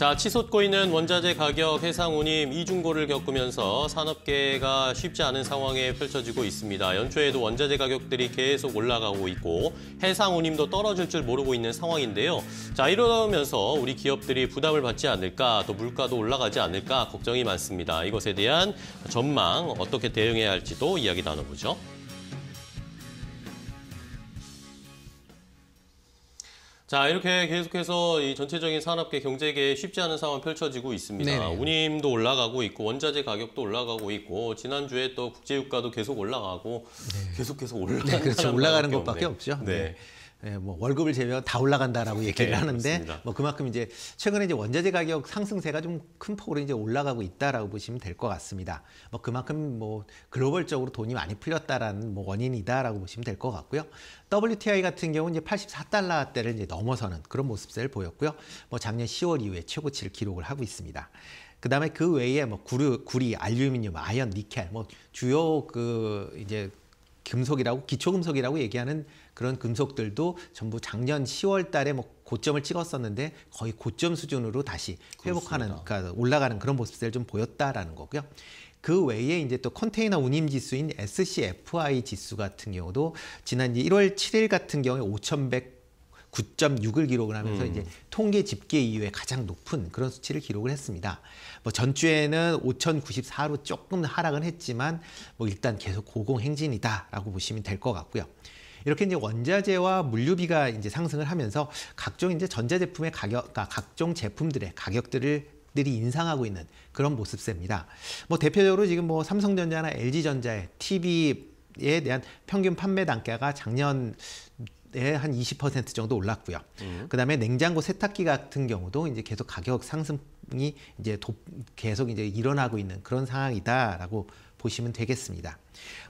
자, 치솟고 있는 원자재 가격 해상 운임 이중고를 겪으면서 산업계가 쉽지 않은 상황에 펼쳐지고 있습니다. 연초에도 원자재 가격들이 계속 올라가고 있고 해상 운임도 떨어질 줄 모르고 있는 상황인데요. 자, 이러면서 우리 기업들이 부담을 받지 않을까, 또 물가도 올라가지 않을까 걱정이 많습니다. 이것에 대한 전망, 어떻게 대응해야 할지도 이야기 나눠보죠. 자 이렇게 계속해서 이 전체적인 산업계 경제계에 쉽지 않은 상황 펼쳐지고 있습니다. 네네. 운임도 올라가고 있고 원자재 가격도 올라가고 있고 지난주에 또 국제유가도 계속 올라가고 네. 계속해서 네, 올라가는 네, 그렇죠. 올라가는 것밖에 없죠. 네. 네. 예, 뭐 월급을 제외하고 다 올라간다라고 얘기를 네, 하는데 그렇습니다. 뭐 그만큼 이제 최근에 이제 원자재 가격 상승세가 좀 큰 폭으로 이제 올라가고 있다라고 보시면 될 것 같습니다. 뭐 그만큼 뭐 글로벌적으로 돈이 많이 풀렸다라는 뭐 원인이다라고 보시면 될 것 같고요. WTI 같은 경우는 이제 84달러대를 이제 넘어서는 그런 모습을 보였고요. 뭐 작년 10월 이후에 최고치를 기록을 하고 있습니다. 그다음에 그 외에 뭐 구류, 구리, 알루미늄, 아연, 니켈 뭐 주요 그 이제 금속이라고 기초금속이라고 얘기하는 그런 금속들도 전부 작년 10월 달에 뭐 고점을 찍었었는데 거의 고점 수준으로 다시 회복하는 그렇습니다. 그러니까 올라가는 그런 모습들을 좀 보였다라는 거고요. 그 외에 이제 또 컨테이너 운임 지수인 SCFI 지수 같은 경우도 지난 1월 7일 같은 경우에 5,100 9.6을 기록을 하면서 음. 이제 통계 집계 이후에 가장 높은 그런 수치를 기록을 했습니다. 뭐 전주에는 5,094로 조금 하락은 했지만 뭐 일단 계속 고공행진이다라고 보시면 될 것 같고요. 이렇게 이제 원자재와 물류비가 이제 상승을 하면서 각종 이제 전자제품의 가격, 그러니까 각종 제품들의 가격들을 들이 인상하고 있는 그런 모습새입니다. 뭐 대표적으로 지금 뭐 삼성전자나 LG전자의 TV에 대한 평균 판매 단가가 작년 한20% 정도 올랐고요. 음. 그다음에 냉장고 세탁기 같은 경우도 이제 계속 가격 상승이 이제 도, 계속 이제 일어나고 있는 그런 상황이다라고 보시면 되겠습니다.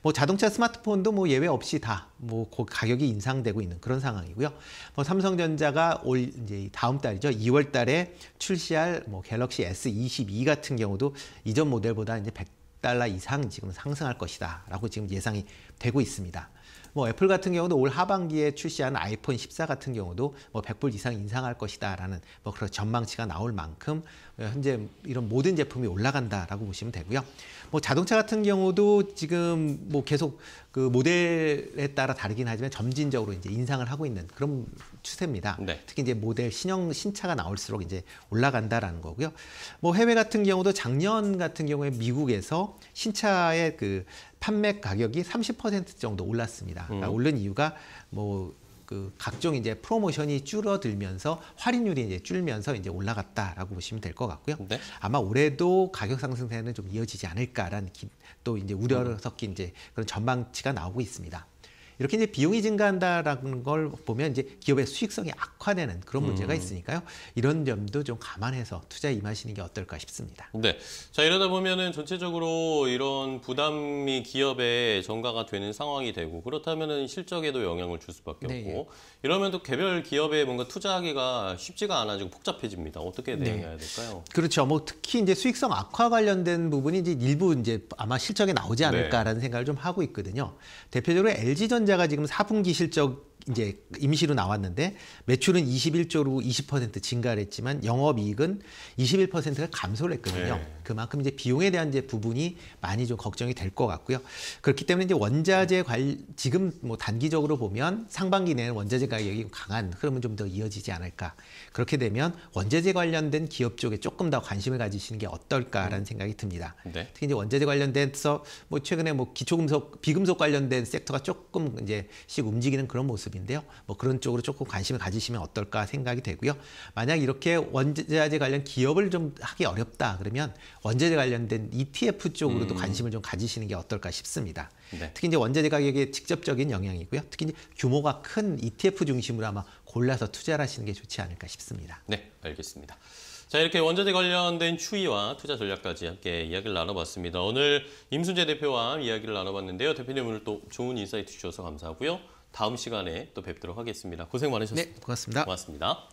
뭐 자동차 스마트폰도 뭐 예외 없이 다 뭐 가격이 인상되고 있는 그런 상황이고요. 뭐 삼성전자가 올 이제 다음 달이죠. 2월 달에 출시할 뭐 갤럭시 S22 같은 경우도 이전 모델보다 이제 100 달러 이상 지금 상승할 것이다 라고 지금 예상이 되고 있습니다. 뭐 애플 같은 경우도 올 하반기에 출시한 아이폰 14 같은 경우도 뭐 100불 이상 인상할 것이다 라는 뭐 그런 전망치가 나올 만큼 현재 이런 모든 제품이 올라간다라고 보시면 되고요. 뭐 자동차 같은 경우도 지금 뭐 계속 그 모델에 따라 다르긴 하지만 점진적으로 이제 인상을 하고 있는 그런 추세입니다. 네. 특히 이제 모델 신형 신차가 나올수록 이제 올라간다라는 거고요. 뭐 해외 같은 경우도 작년 같은 경우에 미국에서 신차의 그 판매 가격이 30% 정도 올랐습니다. 그러니까 오른 음. 이유가 뭐 그 각종 이제 프로모션이 줄어들면서 할인율이 이제 줄면서 이제 올라갔다라고 보시면 될 것 같고요. 네? 아마 올해도 가격 상승세는 좀 이어지지 않을까라는 기, 또 이제 우려를 음. 섞인 이제 그런 전망치가 나오고 있습니다. 이렇게 이제 비용이 증가한다라는 걸 보면 이제 기업의 수익성이 악화되는 그런 문제가 음. 있으니까요. 이런 점도 좀 감안해서 투자에 임하시는 게 어떨까 싶습니다. 네. 자, 이러다 보면은 전체적으로 이런 부담이 기업의 전가가 되는 상황이 되고 그렇다면은 실적에도 영향을 줄 수밖에 네. 없고 예. 이러면 또 개별 기업에 뭔가 투자하기가 쉽지가 않아지고 복잡해집니다. 어떻게 네. 대응해야 될까요? 그렇죠. 뭐 특히 이제 수익성 악화 관련된 부분이 이제 일부 이제 아마 실적에 나오지 네. 않을까라는 네. 생각을 좀 하고 있거든요. 대표적으로 LG전자 삼성자가 지금 4분기 실적 이제 임시로 나왔는데 매출은 21조로 20% 증가를 했지만 영업이익은 21%가 감소를 했거든요. 네. 그만큼 이제 비용에 대한 이제 부분이 많이 좀 걱정이 될 것 같고요. 그렇기 때문에 이제 원자재 관 지금 뭐 단기적으로 보면 상반기 내에 원자재 가격이 강한 흐름은 좀 더 이어지지 않을까. 그렇게 되면 원자재 관련된 기업 쪽에 조금 더 관심을 가지시는 게 어떨까라는 생각이 듭니다. 네. 특히 이제 원자재 관련돼서 뭐 최근에 뭐 기초금속 비금속 관련된 섹터가 조금 이제 씩 움직이는 그런 모습. 모습인데요. 뭐 그런 쪽으로 조금 관심을 가지시면 어떨까 생각이 되고요. 만약 이렇게 원자재 관련 기업을 좀 하기 어렵다 그러면 원자재 관련된 ETF 쪽으로도 음. 관심을 좀 가지시는 게 어떨까 싶습니다. 네. 특히 이제 원자재 가격에 직접적인 영향이고요. 특히 이제 규모가 큰 ETF 중심으로 아마 골라서 투자를 하시는 게 좋지 않을까 싶습니다. 네, 알겠습니다. 자 이렇게 원자재 관련된 추이와 투자 전략까지 함께 이야기를 나눠봤습니다. 오늘 임순재 대표와 이야기를 나눠봤는데요. 대표님 오늘 또 좋은 인사이트 주셔서 감사하고요. 다음 시간에 또 뵙도록 하겠습니다. 고생 많으셨습니다. 네, 고맙습니다. 고맙습니다.